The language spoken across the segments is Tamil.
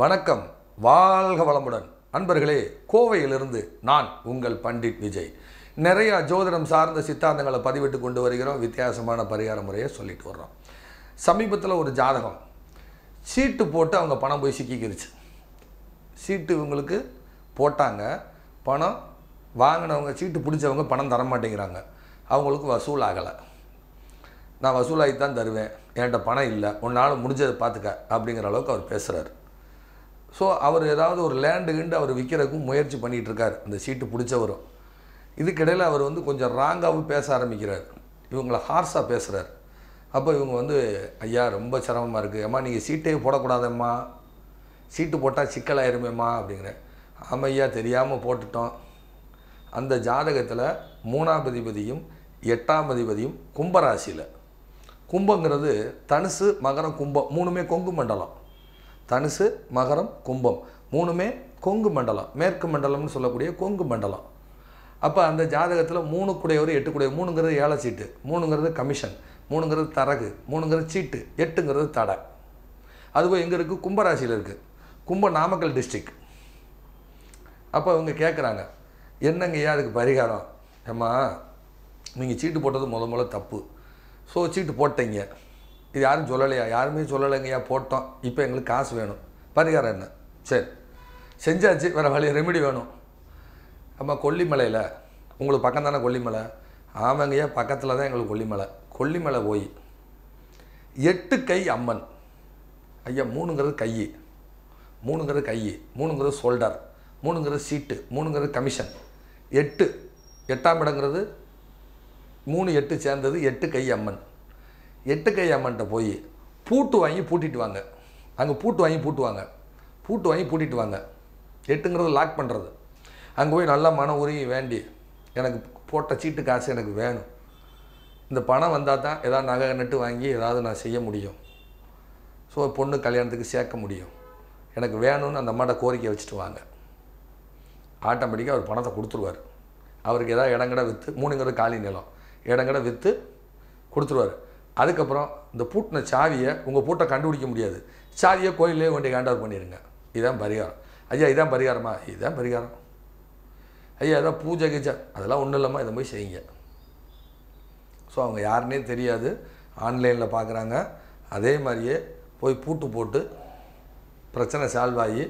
வணக்கம் வாழ்க வளமுடன் அன்பர்களே கோவையிலிருந்து நான் உங்கள் பண்டிட் விஜய் நிறையா ஜோதிடம் சார்ந்த சித்தாந்தங்களை பதிவிட்டு கொண்டு வருகிறோம் வித்தியாசமான பரிகார முறையை சொல்லிட்டு வர்றோம் சமீபத்தில் ஒரு ஜாதகம் சீட்டு போட்டு அவங்க பணம் போய் சிக்கிக்கிருச்சு சீட்டு இவங்களுக்கு போட்டாங்க பணம் வாங்கினவங்க சீட்டு பிடிச்சவங்க பணம் தர மாட்டேங்கிறாங்க அவங்களுக்கு வசூல் ஆகலை நான் வசூலாகி தான் தருவேன் என்கிட்ட பணம் இல்லை உன்னால் முடிஞ்சதை பார்த்துக்க அப்படிங்கிற அளவுக்கு அவர் பேசுகிறார் ஸோ அவர் ஏதாவது ஒரு லேண்டு கிண்டு அவர் விற்கிறதுக்கும் முயற்சி பண்ணிகிட்ருக்கார் இந்த சீட்டு பிடிச்சவரும் இதுக்கிடையில் அவர் வந்து கொஞ்சம் ராங்காகவும் பேச ஆரம்பிக்கிறார் இவங்களை ஹார்ஸாக பேசுகிறார் அப்போ இவங்க வந்து ஐயா ரொம்ப சிரமமாக இருக்குது அம்மா நீங்கள் சீட்டே போடக்கூடாதம்மா சீட்டு போட்டால் சிக்கலாயிருமேம்மா அப்படிங்கிறேன் ஆமாம் ஐயா தெரியாமல் போட்டுட்டோம் அந்த ஜாதகத்தில் மூணாம் அதிபதியும் எட்டாம் அதிபதியும் கும்பராசியில் கும்பங்கிறது தனுசு மகரம் கும்பம் மூணுமே கொங்கு மண்டலம் தனுசு மகரம் கும்பம் மூணுமே கொங்கு மண்டலம் மேற்கு மண்டலம்னு சொல்லக்கூடிய கொங்கு மண்டலம் அப்போ அந்த ஜாதகத்தில் மூணு குடையவர் எட்டு குடையவர் மூணுங்கிறது ஏழை சீட்டு மூணுங்கிறது கமிஷன் மூணுங்கிறது தரகு மூணுங்கிறது சீட்டு எட்டுங்கிறது தடை அதுவும் எங்கே இருக்குது கும்பராசியில் இருக்குது கும்ப நாமக்கல் டிஸ்ட்ரிக் அப்போ இவங்க கேட்குறாங்க என்னங்கய்யா அதுக்கு பரிகாரம் ஏம்மா நீங்கள் சீட்டு போட்டது முத முதல்ல தப்பு ஸோ சீட்டு போட்டீங்க இது யாரும் சொல்லலையா யாருமே சொல்லலைங்கய்யா போட்டோம் இப்போ எங்களுக்கு காசு வேணும் பரிகாரம் என்ன சரி செஞ்சாச்சு வேறு வழி ரெமெடி வேணும் அம்மா கொல்லிமலையில் உங்களுக்கு பக்கம் தானே கொல்லிமலை ஆமாங்கய்யா பக்கத்தில் தான் எங்களுக்கு கொல்லிமலை கொல்லிமலை போய் எட்டு கை அம்மன் ஐயா மூணுங்கிறது கை மூணுங்கிறது கை மூணுங்கிறது சோல்டர் மூணுங்கிறது சீட்டு மூணுங்கிறது கமிஷன் எட்டு எட்டாம் இடங்கிறது மூணு எட்டு சேர்ந்தது எட்டு கை அம்மன் எட்டு கை அம்மன்கிட்ட போய் பூட்டு வாங்கி பூட்டிட்டு வாங்க அங்கே பூட்டு வாங்கி பூட்டுவாங்க பூட்டு வாங்கி பூட்டிட்டு வாங்க எட்டுங்கிறது லாக் பண்ணுறது அங்கே போய் நல்லா மன உரிய வேண்டி எனக்கு போட்ட சீட்டு காசு எனக்கு வேணும் இந்த பணம் வந்தால் தான் ஏதாவது நகை நட்டு வாங்கி ஏதாவது நான் செய்ய முடியும் ஸோ பொண்ணு கல்யாணத்துக்கு சேர்க்க முடியும் எனக்கு வேணும்னு அந்த அம்மாட்ட கோரிக்கை வச்சுட்டு வாங்க ஆட்டோமேட்டிக்காக அவர் பணத்தை கொடுத்துருவார் அவருக்கு ஏதாவது இடங்கட விற்று மூணுங்கிறது காலி நிலம் இடங்கட விற்று கொடுத்துருவார் அதுக்கப்புறம் இந்த பூட்டின சாவியை உங்கள் பூட்டை கண்டுபிடிக்க முடியாது சாவியை கோயிலே கொண்டு ஹேண்ட் பண்ணிடுங்க இதுதான் பரிகாரம் ஐயா இதான் பரிகாரமா இதுதான் பரிகாரம் ஐயா ஏதாவது பூஜை கீஜா அதெல்லாம் ஒன்றும் இல்லாமல் இதை போய் செய்யுங்க ஸோ அவங்க யாருன்னே தெரியாது ஆன்லைனில் பார்க்குறாங்க அதே மாதிரியே போய் பூட்டு போட்டு பிரச்சனை சால்வ் ஆகி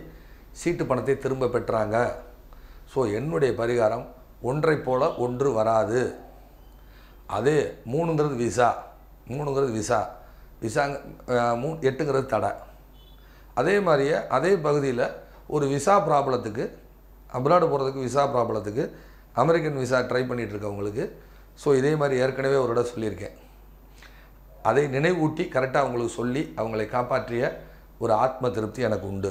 சீட்டு பணத்தை திரும்ப பெற்றாங்க ஸோ என்னுடைய பரிகாரம் ஒன்றை போல ஒன்று வராது அதே மூணுங்கிறது விசா மூணுங்கிறது விசா விசாங்க மூ எட்டுங்கிறது தடை அதே மாதிரியே அதே பகுதியில் ஒரு விசா ப்ராப்ளத்துக்கு அப்ராடு போகிறதுக்கு விசா ப்ராப்ளத்துக்கு அமெரிக்கன் விசா ட்ரை பண்ணிகிட்ருக்கவங்களுக்கு ஸோ இதே மாதிரி ஏற்கனவே ஒரு இடம் சொல்லியிருக்கேன் அதை நினைவூட்டி கரெக்டாக அவங்களுக்கு சொல்லி அவங்களை காப்பாற்றிய ஒரு ஆத்ம திருப்தி எனக்கு உண்டு